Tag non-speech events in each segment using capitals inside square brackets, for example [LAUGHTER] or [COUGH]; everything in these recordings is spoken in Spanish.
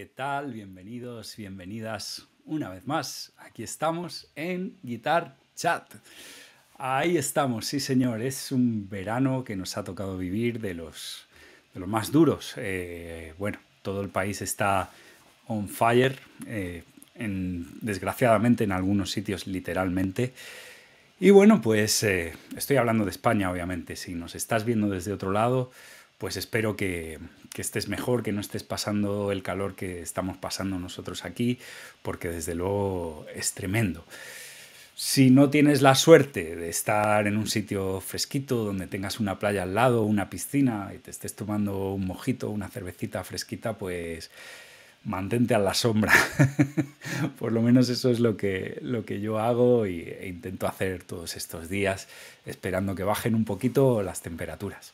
¿qué tal? Bienvenidos, bienvenidas una vez más. Aquí estamos en Guitar Chat. Ahí estamos, sí señor, es un verano que nos ha tocado vivir de los, más duros. Eh, bueno, todo el país está on fire, eh, desgraciadamente en algunos sitios literalmente. Y bueno, pues eh, estoy hablando de España, obviamente. Si nos estás viendo desde otro lado, pues espero que, estés mejor, que no estés pasando el calor que estamos pasando nosotros aquí, porque desde luego es tremendo. Si no tienes la suerte de estar en un sitio fresquito, donde tengas una playa al lado, una piscina, y te estés tomando un mojito, una cervecita fresquita, pues mantente a la sombra. [LAUGHS] Por lo menos eso es lo que, lo que yo hago y, e intento hacer todos estos días, esperando que bajen un poquito las temperaturas.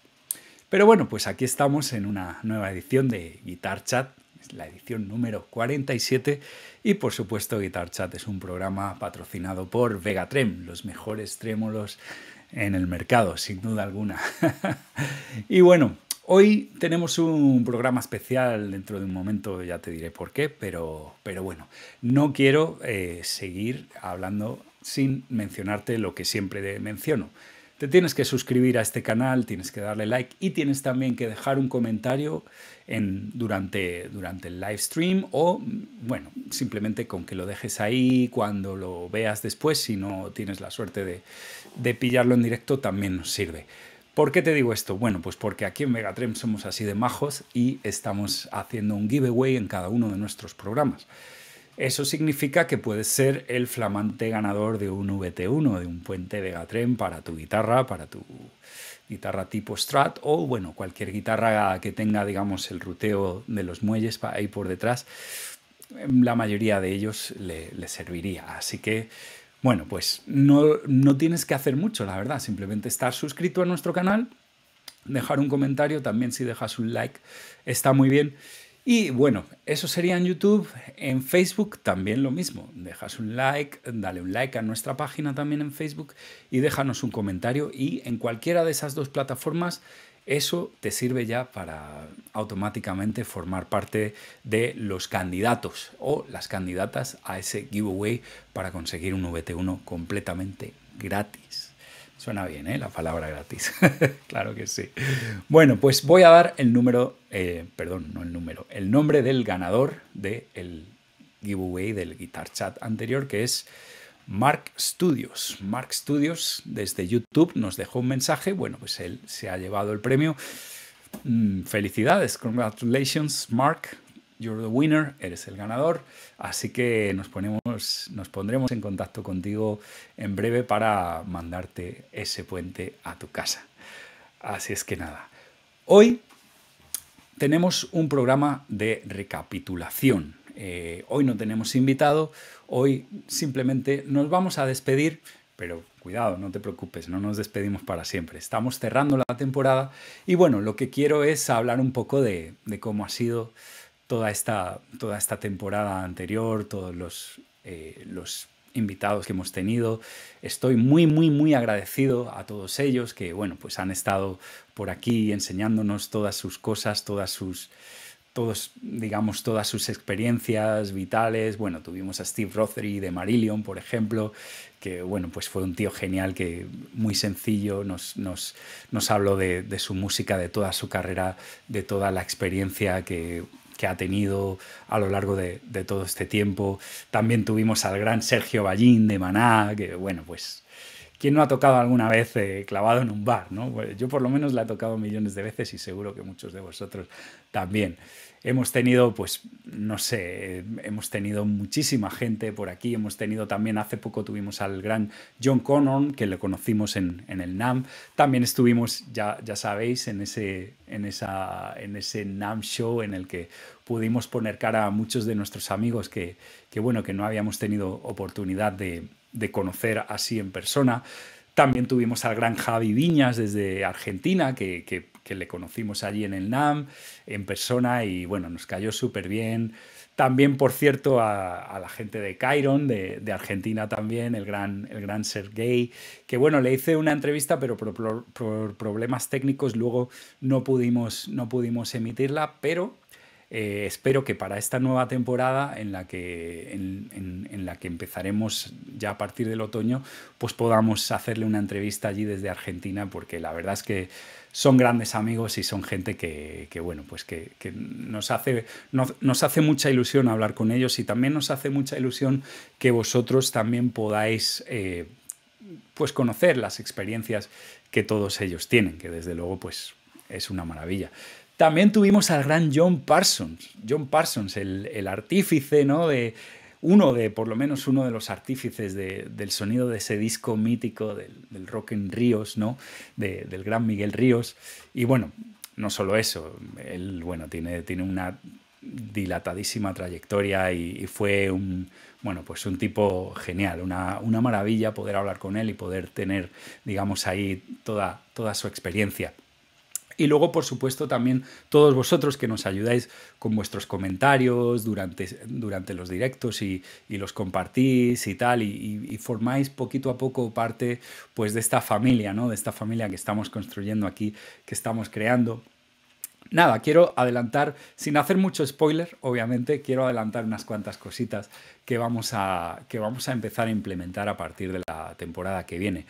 Pero bueno, pues aquí estamos en una nueva edición de Guitar Chat, es la edición número 47 y por supuesto Guitar Chat es un programa patrocinado por Vegatrem, los mejores trémolos en el mercado, sin duda alguna. [LAUGHS] y bueno, Hoy tenemos un programa especial, dentro de un momento ya te diré por qué, pero, pero bueno, no quiero eh, seguir hablando sin mencionarte lo que siempre menciono, te tienes que suscribir a este canal, tienes que darle like y tienes también que dejar un comentario durante, durante el live stream o, bueno, simplemente con que lo dejes ahí cuando lo veas después, si no tienes la suerte de, de pillarlo en directo, también nos sirve. ¿Por qué te digo esto? Bueno, pues porque aquí en Megatrem somos así de majos y estamos haciendo un giveaway en cada uno de nuestros programas. Eso significa que puedes ser el flamante ganador de un VT1, de un puente de Gatren para tu guitarra, para tu guitarra tipo Strat o bueno, cualquier guitarra que tenga, digamos, el ruteo de los muelles ahí por detrás, la mayoría de ellos le, serviría. Así que, bueno, pues no, no tienes que hacer mucho, la verdad, simplemente estar suscrito a nuestro canal, dejar un comentario, también si dejas un like, está muy bien. Y bueno, eso sería en YouTube. En Facebook también lo mismo. Dejas un like, dale un like a nuestra página también en Facebook y déjanos un comentario. Y en cualquiera de esas dos plataformas, eso te sirve ya para automáticamente formar parte de los candidatos o las candidatas a ese giveaway para conseguir un VT1 completamente gratis. Suena bien, ¿eh? La palabra gratis. [LAUGHS] claro que sí. Bueno, pues voy a dar el número, eh, perdón, no el número, el nombre del ganador del el giveaway del Guitar Chat anterior, que es Mark Studios. Mark Studios desde YouTube nos dejó un mensaje. Bueno, pues él se ha llevado el premio. Mm, felicidades, congratulations, Mark. You're the winner, eres el ganador. Así que nos, ponemos, nos pondremos en contacto contigo en breve para mandarte ese puente a tu casa. Así es que nada. Hoy tenemos un programa de recapitulación. Eh, hoy no tenemos invitado, hoy simplemente nos vamos a despedir, pero cuidado, no te preocupes, no nos despedimos para siempre. Estamos cerrando la temporada y bueno, lo que quiero es hablar un poco de cómo ha sido toda esta, toda esta temporada anterior, todos los, eh, los invitados que hemos tenido. Estoy muy, muy, muy agradecido a todos ellos que, bueno, pues han estado por aquí enseñándonos todas sus cosas, todas sus, todos, digamos, todas sus experiencias vitales. Bueno, tuvimos a Steve Rothery de Marillion, por ejemplo, que, bueno, pues fue un tío genial que muy sencillo nos, nos, nos habló de, de su música, de toda su carrera, de toda la experiencia que que ha tenido a lo largo de, todo este tiempo. También tuvimos al gran Sergio Ballín de Maná, que bueno, pues, ¿quién no ha tocado alguna vez eh, clavado en un bar? ¿no? yo por lo menos la he tocado millones de veces y seguro que muchos de vosotros también hemos tenido, pues, no sé, hemos tenido muchísima gente por aquí, hemos tenido también, hace poco tuvimos al gran John Connor, que le conocimos en, el NAM, también estuvimos, ya, ya sabéis, en ese, en, esa, en ese NAM show en el que pudimos poner cara a muchos de nuestros amigos que, bueno, que no habíamos tenido oportunidad de, conocer así en persona. También tuvimos al gran Javi Viñas desde Argentina, que, que que le conocimos allí en el NAM, en persona, y bueno, nos cayó súper bien. También, por cierto, a, la gente de Cairon, de, Argentina también, el gran, el gran Sergei, que bueno, le hice una entrevista, pero por, problemas técnicos luego no pudimos, no pudimos emitirla, pero eh, espero que para esta nueva temporada en la, que, en la que empezaremos ya a partir del otoño, pues podamos hacerle una entrevista allí desde Argentina, porque la verdad es que son grandes amigos y son gente que, bueno, pues que, nos, hace, hace mucha ilusión hablar con ellos y también nos hace mucha ilusión que vosotros también podáis eh, pues conocer las experiencias que todos ellos tienen, que desde luego pues es una maravilla. También tuvimos al gran John Parsons, John Parsons, el, el artífice ¿no? de, uno de, por lo menos uno de los artífices del sonido de ese disco mítico del, rock en Ríos, ¿no? del gran Miguel Ríos. Y bueno, no solo eso, él, bueno, tiene, tiene una dilatadísima trayectoria y, fue un bueno pues un tipo genial una, una, maravilla poder hablar con él y poder tener digamos ahí toda toda su experiencia y luego, por supuesto, también todos vosotros que nos ayudáis con vuestros comentarios durante, durante los directos y, los compartís y tal, y, formáis poquito a poco parte pues, de esta familia, ¿no? De esta familia que estamos construyendo aquí, que estamos creando. Nada, quiero adelantar, sin hacer mucho spoiler, obviamente, quiero adelantar unas cuantas cositas que vamos a, que vamos a empezar a implementar a partir de la temporada que viene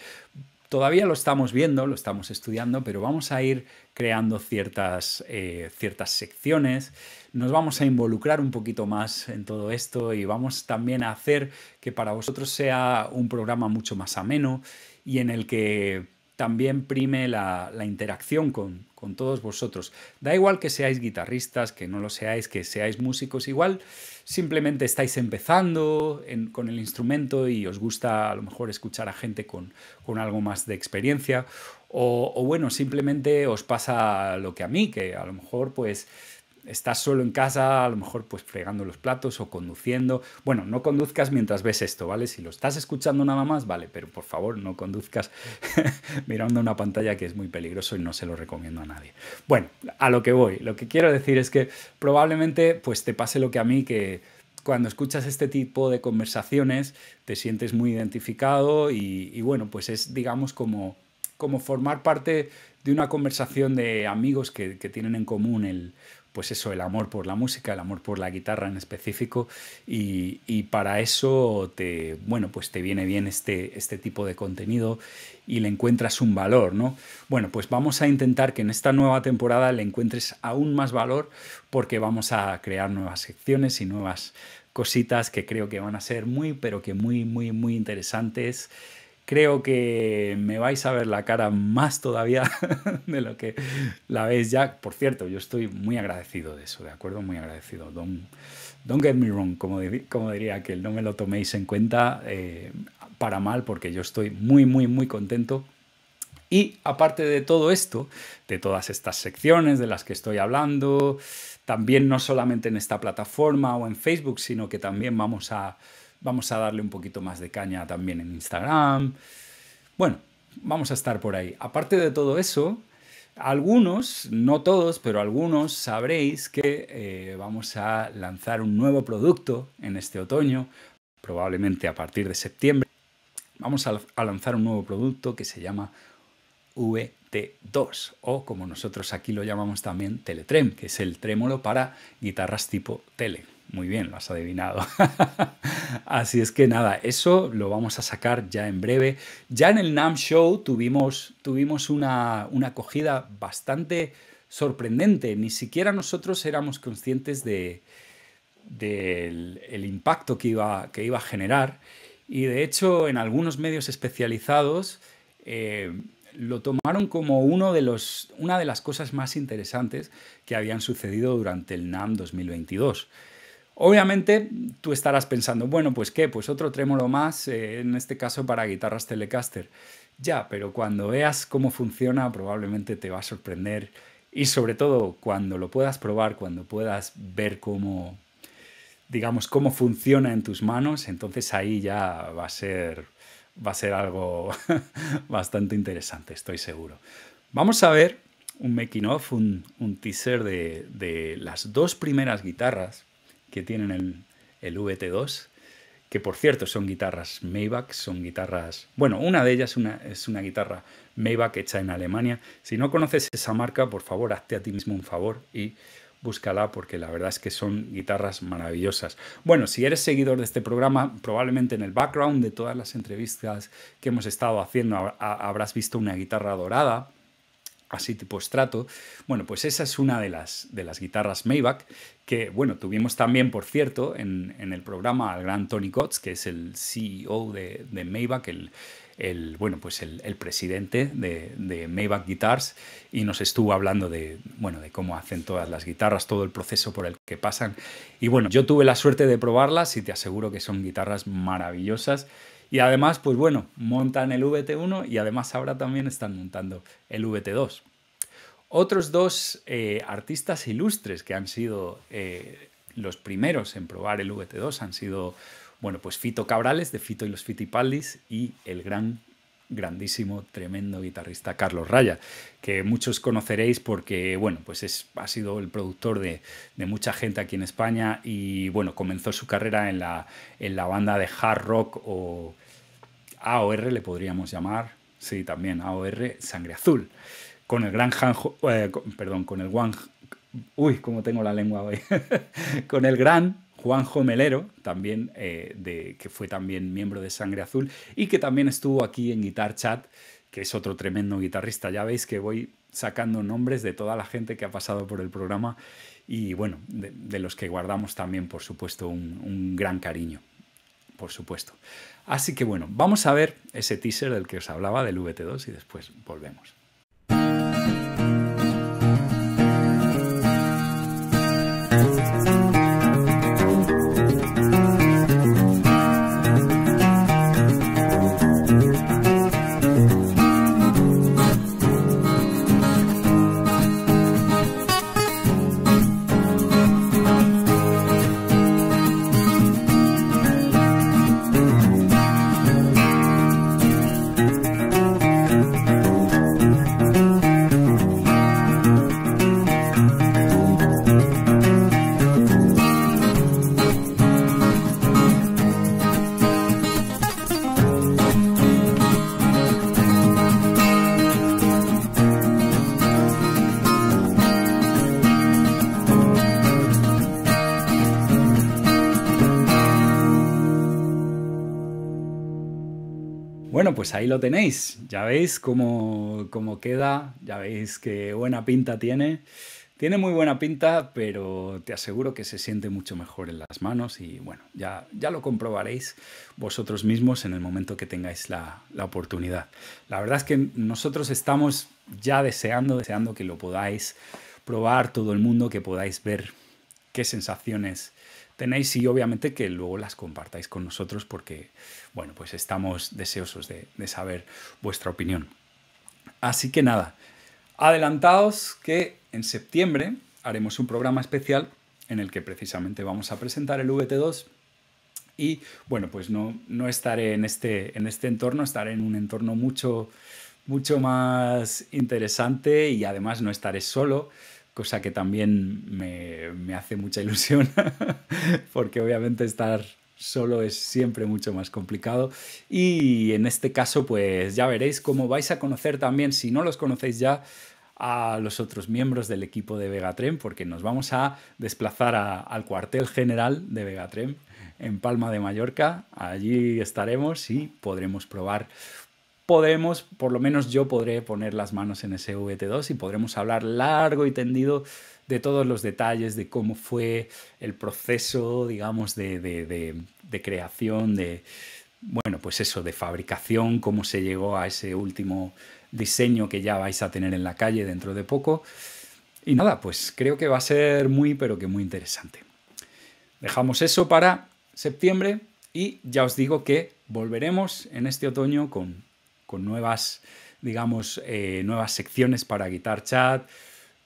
todavía lo estamos viendo, lo estamos estudiando, pero vamos a ir creando ciertas, eh, ciertas secciones, nos vamos a involucrar un poquito más en todo esto y vamos también a hacer que para vosotros sea un programa mucho más ameno y en el que también prime la, interacción con, todos vosotros. Da igual que seáis guitarristas, que no lo seáis, que seáis músicos, igual simplemente estáis empezando con el instrumento y os gusta a lo mejor escuchar a gente con, algo más de experiencia, o, bueno, simplemente os pasa lo que a mí, que a lo mejor pues estás solo en casa, a lo mejor pues fregando los platos o conduciendo. Bueno, no conduzcas mientras ves esto, ¿vale? Si lo estás escuchando nada más, vale, pero por favor no conduzcas [LAUGHS] mirando una pantalla que es muy peligroso y no se lo recomiendo a nadie. Bueno, a lo que voy, lo que quiero decir es que probablemente pues te pase lo que a mí que cuando escuchas este tipo de conversaciones te sientes muy identificado y, y bueno, pues es digamos como como formar parte de una conversación de amigos que, tienen en común el, pues eso, el amor por la música, el amor por la guitarra en específico, y, para eso te, bueno, pues te viene bien este, este tipo de contenido y le encuentras un valor, ¿no? Bueno, pues vamos a intentar que en esta nueva temporada le encuentres aún más valor porque vamos a crear nuevas secciones y nuevas cositas que creo que van a ser muy, pero que muy, muy, muy interesantes. Creo que me vais a ver la cara más todavía [LAUGHS] de lo que la veis ya. Por cierto, yo estoy muy agradecido de eso, ¿de acuerdo? Muy agradecido. Don't, get me wrong, como, como diría que no me lo toméis en cuenta eh, para mal, porque yo estoy muy, muy, muy contento y aparte de todo esto, de todas estas secciones de las que estoy hablando, también no solamente en esta plataforma o en Facebook, sino que también vamos a Vamos a darle un poquito más de caña también en Instagram. Bueno, vamos a estar por ahí. Aparte de todo eso, algunos, no todos, pero algunos sabréis que eh, vamos a lanzar un nuevo producto en este otoño, probablemente a partir de septiembre. Vamos a, a lanzar un nuevo producto que se llama VT2 o como nosotros aquí lo llamamos también Teletrem, que es el trémolo para guitarras tipo Tele. Muy bien, lo has adivinado. [LAUGHS] Así es que nada, eso lo vamos a sacar ya en breve. Ya en el NAM Show tuvimos, tuvimos una, acogida bastante sorprendente. Ni siquiera nosotros éramos conscientes de, del el impacto que iba, que iba a generar. Y de hecho, en algunos medios especializados eh, lo tomaron como uno de los, una de las cosas más interesantes que habían sucedido durante el NAM 2022. Obviamente tú estarás pensando, bueno, pues qué, pues otro trémolo más, eh, en este caso para guitarras Telecaster. Ya, pero cuando veas cómo funciona probablemente te va a sorprender y sobre todo cuando lo puedas probar, cuando puedas ver cómo, digamos, cómo funciona en tus manos, entonces ahí ya va a ser, va a ser algo [LAUGHS] bastante interesante, estoy seguro. Vamos a ver un making off, un, teaser de las dos primeras guitarras que tienen el, VT2, que por cierto son guitarras Maybach, son guitarras... Bueno, una de ellas una, es una guitarra Maybach hecha en Alemania. Si no conoces esa marca, por favor, hazte a ti mismo un favor y búscala porque la verdad es que son guitarras maravillosas. Bueno, si eres seguidor de este programa, probablemente en el background de todas las entrevistas que hemos estado haciendo habrás visto una guitarra dorada así tipo estrato. Bueno, pues esa es una de las, de las guitarras Maybach que, bueno, tuvimos también, por cierto, en, en el programa al gran Tony Kotz, que es el CEO de, de Maybach, el, el, bueno, pues el, presidente de, Maybach Guitars y nos estuvo hablando de, bueno, de cómo hacen todas las guitarras, todo el proceso por el que pasan. Y bueno, yo tuve la suerte de probarlas y te aseguro que son guitarras maravillosas. Y además, pues bueno, montan el VT1 y además ahora también están montando el VT2. Otros dos eh, artistas ilustres que han sido eh, los primeros en probar el VT2 han sido bueno, pues Fito Cabrales, de Fito y los Fitipaldis, y el gran grandísimo, tremendo guitarrista Carlos Raya, que muchos conoceréis porque, bueno, pues ha sido el productor de, mucha gente aquí en España y, bueno, comenzó su carrera en la, banda de hard rock o AOR, le podríamos llamar, sí, también AOR, Sangre Azul, con el gran eh, perdón, con el Juan, uy, cómo tengo la lengua hoy, [LAUGHS] con el gran Juanjo Melero, también, eh, de, que fue también miembro de Sangre Azul y que también estuvo aquí en Guitar Chat, que es otro tremendo guitarrista. Ya veis que voy sacando nombres de toda la gente que ha pasado por el programa y bueno, de, los que guardamos también, por supuesto, un, un gran cariño, por supuesto. Así que bueno, vamos a ver ese teaser del que os hablaba del VT2 y después volvemos. Pues ahí lo tenéis. Ya veis cómo, queda, ya veis qué buena pinta tiene. Tiene muy buena pinta, pero te aseguro que se siente mucho mejor en las manos y bueno, ya, ya lo comprobaréis vosotros mismos en el momento que tengáis la, la, oportunidad. La verdad es que nosotros estamos ya deseando, deseando que lo podáis probar todo el mundo, que podáis ver qué sensaciones tenéis y obviamente que luego las compartáis con nosotros porque, bueno, pues estamos deseosos de, saber vuestra opinión. Así que nada, adelantaos que en septiembre haremos un programa especial en el que precisamente vamos a presentar el VT2 y bueno, pues no, estaré en este, en este entorno, estaré en un entorno mucho, mucho más interesante y además no estaré solo cosa que también me, me hace mucha ilusión, [LAUGHS] porque obviamente estar solo es siempre mucho más complicado. Y en este caso, pues ya veréis cómo vais a conocer también, si no los conocéis ya, a los otros miembros del equipo de Vegatren, porque nos vamos a desplazar al cuartel general de Vegatren en Palma de Mallorca. Allí estaremos y podremos probar podemos por lo menos yo podré poner las manos en ese VT2 y podremos hablar largo y tendido de todos los detalles, de cómo fue el proceso, digamos, de, de creación, de, bueno, pues eso, de fabricación, cómo se llegó a ese último diseño que ya vais a tener en la calle dentro de poco. Y nada, pues creo que va a ser muy, pero que muy interesante. Dejamos eso para septiembre y ya os digo que volveremos en este otoño con con nuevas, digamos, eh, nuevas secciones para Guitar Chat,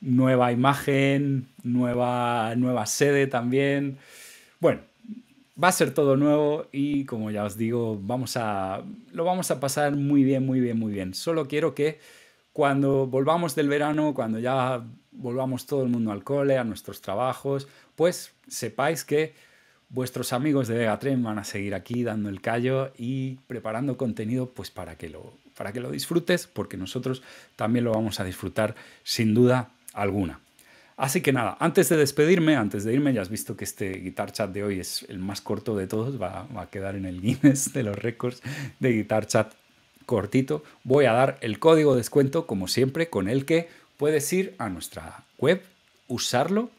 nueva imagen, nueva, nueva sede también. Bueno, va a ser todo nuevo y como ya os digo, vamos a, lo vamos a pasar muy bien, muy bien, muy bien. Solo quiero que cuando volvamos del verano, cuando ya volvamos todo el mundo al cole, a nuestros trabajos, pues sepáis que Vuestros amigos de Vegatren van a seguir aquí dando el callo y preparando contenido pues para que lo, para que lo disfrutes, porque nosotros también lo vamos a disfrutar sin duda alguna. Así que nada, antes de despedirme, antes de irme, ya has visto que este Guitar Chat de hoy es el más corto de todos, va, a quedar en el Guinness de los récords de Guitar Chat cortito. Voy a dar el código descuento, como siempre, con el que puedes ir a nuestra web, usarlo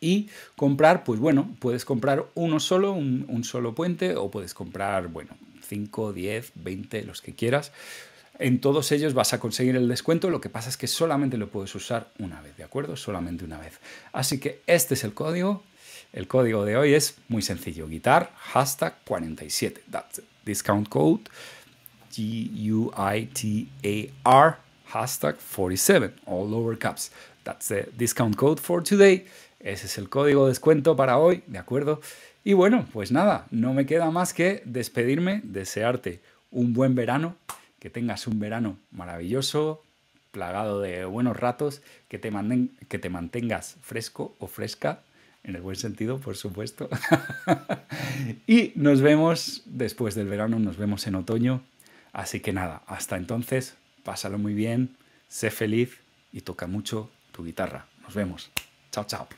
y comprar, pues bueno, puedes comprar uno solo, un, solo puente, o puedes comprar, bueno, 5, 10, 20, los que quieras. En todos ellos vas a conseguir el descuento, lo que pasa es que solamente lo puedes usar una vez, ¿de acuerdo? Solamente una vez. Así que este es el código. El código de hoy es muy sencillo, guitar hashtag 47. That's the Discount code G-U-I-T-A-R hashtag 47, all over caps. That's the discount code for today. Ese es el código descuento para hoy, ¿de acuerdo? Y bueno, pues nada, no me queda más que despedirme, desearte un buen verano, que tengas un verano maravilloso, plagado de buenos ratos, que te, manden, que te mantengas fresco o fresca, en el buen sentido, por supuesto. [LAUGHS] y nos vemos después del verano, nos vemos en otoño. Así que nada, hasta entonces, pásalo muy bien, sé feliz y toca mucho tu guitarra. Nos vemos. Chao, chao.